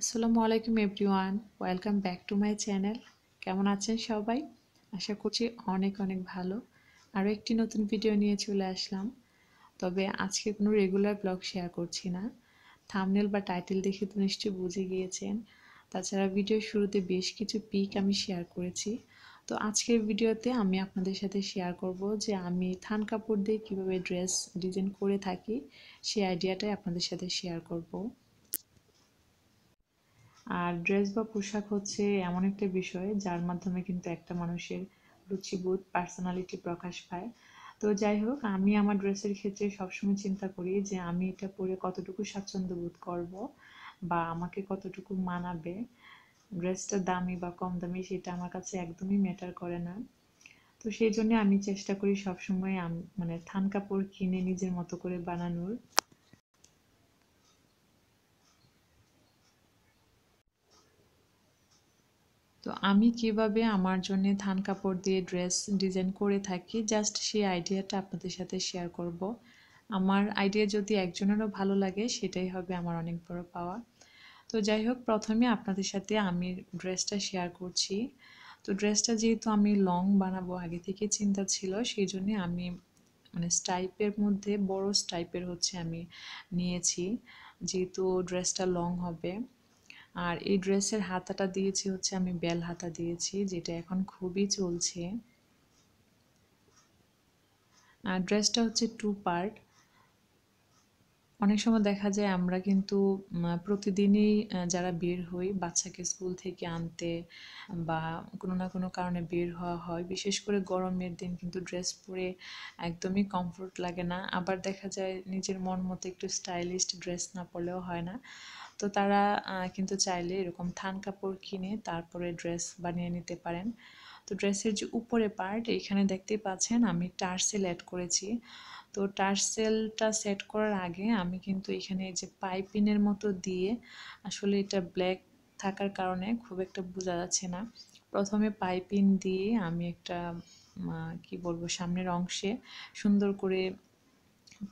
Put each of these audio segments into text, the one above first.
আসসালামু আলাইকুম everyone welcome back to my channel কেমন আছেন সবাই আশা করছি অনেক অনেক ভালো আরও একটি নতুন ভিডিও নিয়ে চলে আসলাম তবে আজকে কোনো রেগুলার ব্লগ শেয়ার করছি না থামনেল বা টাইটেল দেখে তো নিশ্চয়ই বুঝে গিয়েছেন তাছাড়া ভিডিও শুরুতে বেশ কিছু পিক আমি শেয়ার করেছি তো আজকের ভিডিওতে আমি আপনাদের সাথে শেয়ার করব যে আমি থান কাপড় দিয়ে কীভাবে ড্রেস ডিজাইন করে থাকি সেই আইডিয়াটাই আপনাদের সাথে শেয়ার করব আর ড্রেস বা পোশাক হচ্ছে এমন একটা বিষয় যার মাধ্যমে কিন্তু একটা মানুষের রুচিবোধ পার্সোনালিটি প্রকাশ পায় তো যাই হোক আমি আমার ড্রেসের ক্ষেত্রে সবসময় চিন্তা করি যে আমি এটা পরে কতটুকু স্বাচ্ছন্দ্য বোধ করব বা আমাকে কতটুকু মানাবে ড্রেসটা দামি বা কম দামি সেটা আমার কাছে একদমই ম্যাটার করে না তো সেই জন্য আমি চেষ্টা করি সবসময় মানে থান কাপড় কিনে নিজের মতো করে বানানোর তো আমি কিভাবে আমার জন্য থান কাপড় দিয়ে ড্রেস ডিজাইন করে থাকি জাস্ট সেই আইডিয়াটা আপনাদের সাথে শেয়ার করব আমার আইডিয়া যদি একজনেরও ভালো লাগে সেটাই হবে আমার অনেক বড় পাওয়া তো যাই হোক প্রথমে আপনাদের সাথে আমি ড্রেসটা শেয়ার করছি তো ড্রেসটা যেহেতু আমি লং বানাবো আগে থেকে চিন্তা ছিল সেই জন্যে আমি মানে স্টাইপের মধ্যে বড় স্টাইপের হচ্ছে আমি নিয়েছি যেহেতু ড্রেসটা লং হবে আর এই ড্রেসের হাতাটা দিয়েছি হচ্ছে আমি বেল হাতা দিয়েছি যেটা এখন খুবই চলছে আর ড্রেসটা হচ্ছে টু পার্ট অনেক সময় দেখা যায় আমরা কিন্তু প্রতিদিনই যারা বের হই বাচ্চাকে স্কুল থেকে আনতে বা কোনো না কোনো কারণে বের হওয়া হয় বিশেষ করে গরমের দিন কিন্তু ড্রেস পরে একদমই কমফোর্ট লাগে না আবার দেখা যায় নিজের মন মতো একটু স্টাইলিশড ড্রেস না পরলেও হয় না তো তারা কিন্তু চাইলে এরকম থান কাপড় কিনে তারপরে ড্রেস বানিয়ে নিতে পারেন তো ড্রেসের যে উপরে পার্ট এখানে দেখতে পাচ্ছেন আমি টার্সেল অ্যাড করেছি তো টার্সেলটা সেট করার আগে আমি কিন্তু এখানে যে পাইপিনের মতো দিয়ে আসলে এটা ব্ল্যাক থাকার কারণে খুব একটা বোঝা যাচ্ছে না প্রথমে পাইপিন দিয়ে আমি একটা কি বলবো সামনের অংশে সুন্দর করে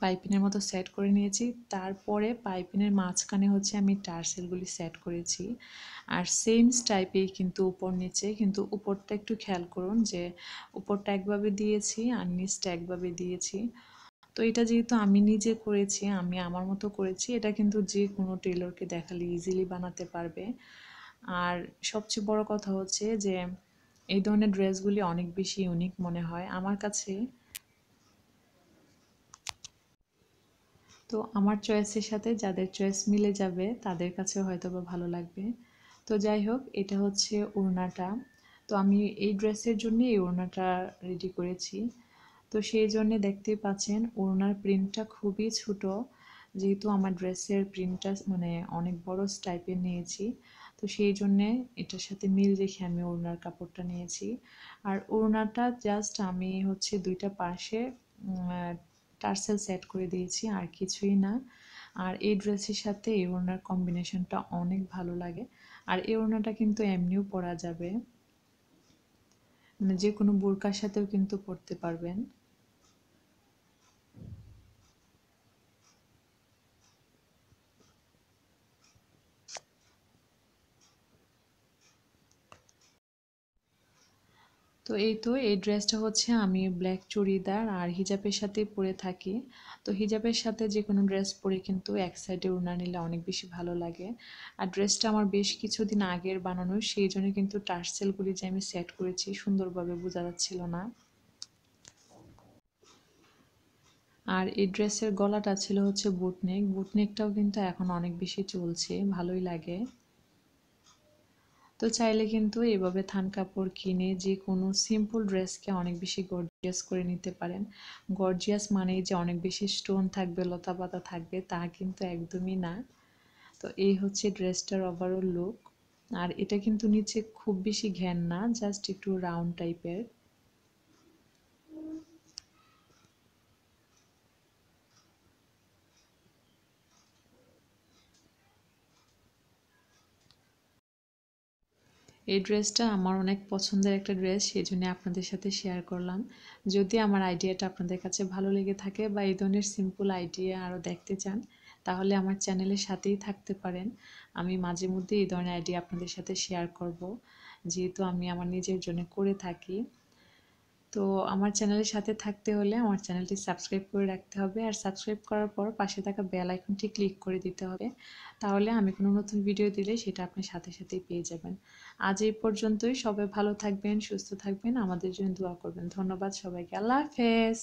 পাইপিনের মতো সেট করে নিয়েছি তারপরে পাইপিনের মাঝখানে হচ্ছে আমি টার্সেলগুলি সেট করেছি আর সেম টাইপেই কিন্তু উপর নিচে কিন্তু উপরটা একটু খেয়াল করুন যে উপরটা একভাবে দিয়েছি আর নিচটা একভাবে দিয়েছি তো এটা যেহেতু আমি নিজে করেছি আমি আমার মতো করেছি এটা কিন্তু যে কোনো টেলরকে দেখালে ইজিলি বানাতে পারবে আর সবচেয়ে বড় কথা হচ্ছে যে এই ধরনের ড্রেসগুলি অনেক বেশি ইউনিক মনে হয় আমার কাছে তো আমার চয়েসের সাথে যাদের চয়েস মিলে যাবে তাদের কাছে হয়তো বা ভালো লাগবে তো যাই হোক এটা হচ্ছে ওড়নাটা তো আমি এই ড্রেসের জন্য এই ওড়নাটা রেডি করেছি তো সেই জন্যে দেখতে পাচ্ছেন ওড়নার প্রিন্টটা খুবই ছোট যেহেতু আমার ড্রেসের প্রিন্টটা মানে অনেক বড় স্টাইপের নিয়েছি তো সেই জন্যে এটার সাথে মিল রেখে আমি ওড়নার কাপড়টা নিয়েছি আর ওড়নাটা জাস্ট আমি হচ্ছে দুইটা পাশে টার্সেল সেট করে দিয়েছি আর কিছুই না আর এই ড্রেসের সাথে এই ওড়নার কম্বিনেশনটা অনেক ভালো লাগে আর এই ওড়নাটা কিন্তু এমনিও পরা যাবে মানে যে কোনো বোরকার সাথেও কিন্তু পরতে পারবেন তো এই তো এই ড্রেসটা হচ্ছে আমি ব্ল্যাক চুড়িদার আর হিজাবের সাথে পরে থাকি তো হিজাবের সাথে যে কোনো ড্রেস পরে কিন্তু এক সাইডে উনা নিলে অনেক বেশি ভালো লাগে আর ড্রেসটা আমার বেশ কিছুদিন আগের বানানো সেই জন্য কিন্তু টার্সেলগুলি যে আমি সেট করেছি সুন্দরভাবে বোঝা যাচ্ছিল না আর এই ড্রেসের গলাটা ছিল হচ্ছে বুটনেক বুটনেকটাও কিন্তু এখন অনেক বেশি চলছে ভালোই লাগে তো চাইলে কিন্তু এভাবে থান কাপড় কিনে যে কোনো সিম্পল ড্রেসকে অনেক বেশি গর্জিয়াস করে নিতে পারেন গর্জিয়াস মানেই যে অনেক বেশি স্টোন থাকবে লতা পাতা থাকবে তা কিন্তু একদমই না তো এই হচ্ছে ড্রেসটার ওভারঅল লুক আর এটা কিন্তু নিচে খুব বেশি ঘ্যান না জাস্ট একটু রাউন্ড টাইপের এই ড্রেসটা আমার অনেক পছন্দের একটা ড্রেস সেই জন্য আপনাদের সাথে শেয়ার করলাম যদি আমার আইডিয়াটা আপনাদের কাছে ভালো লেগে থাকে বা এই ধরনের সিম্পল আইডিয়া আরও দেখতে চান তাহলে আমার চ্যানেলের সাথেই থাকতে পারেন আমি মাঝে মধ্যে এই ধরনের আইডিয়া আপনাদের সাথে শেয়ার করব যেহেতু আমি আমার নিজের জন্য করে থাকি তো আমার চ্যানেলের সাথে থাকতে হলে আমার চ্যানেলটি সাবস্ক্রাইব করে রাখতে হবে আর সাবস্ক্রাইব করার পর পাশে থাকা বেল আইকনটি ক্লিক করে দিতে হবে তাহলে আমি কোনো নতুন ভিডিও দিলে সেটা আপনি সাথে সাথেই পেয়ে যাবেন আজ এই পর্যন্তই সবাই ভালো থাকবেন সুস্থ থাকবেন আমাদের জন্য দোয়া করবেন ধন্যবাদ সবাইকে আল্লাহ হাফেজ